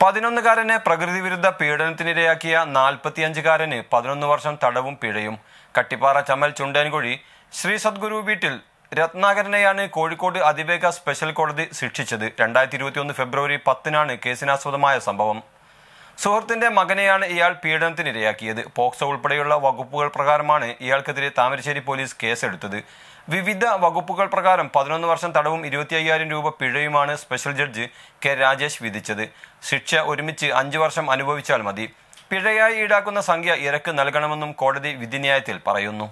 പതിനൊന്നുകാരനെ പ്രകൃതിവിരുദ്ധ പീഡനത്തിനിരയാക്കിയ നാൽപ്പത്തിയഞ്ചുകാരന് പതിനൊന്ന് വർഷം തടവും പിഴയും കട്ടിപ്പാറ ചമ്മൽ ചുണ്ടൻകുഴി ശ്രീ സദ്ഗുരു വീട്ടിൽ രത്നാകരനെയാണ് കോഴിക്കോട് അതിവേഗ സ്പെഷ്യൽ കോടതി ശിക്ഷിച്ചത് രണ്ടായിരത്തി ഇരുപത്തിയൊന്ന് ഫെബ്രുവരി പത്തിനാണ് കേസിനാസ്പദമായ സംഭവം സുഹൃത്തിന്റെ മകനെയാണ് ഇയാൾ പീഡനത്തിനിരയാക്കിയത് പോക്സോ ഉൾപ്പെടെയുള്ള വകുപ്പുകൾ പ്രകാരമാണ് ഇയാൾക്കെതിരെ താമരശ്ശേരി പോലീസ് കേസെടുത്തത് വിവിധ വകുപ്പുകൾ പ്രകാരം പതിനൊന്ന് വർഷം തടവും ഇരുപത്തി അയ്യായിരം രൂപ പിഴയുമാണ് സ്പെഷ്യൽ ജഡ്ജ് കെ രാജേഷ് വിധിച്ചത് ശിക്ഷ ഒരുമിച്ച് അഞ്ച് വർഷം അനുഭവിച്ചാൽ മതി പിഴയായി ഈടാക്കുന്ന സംഖ്യ ഇരക്ക് നൽകണമെന്നും കോടതി വിധിന്യായത്തിൽ പറയുന്നു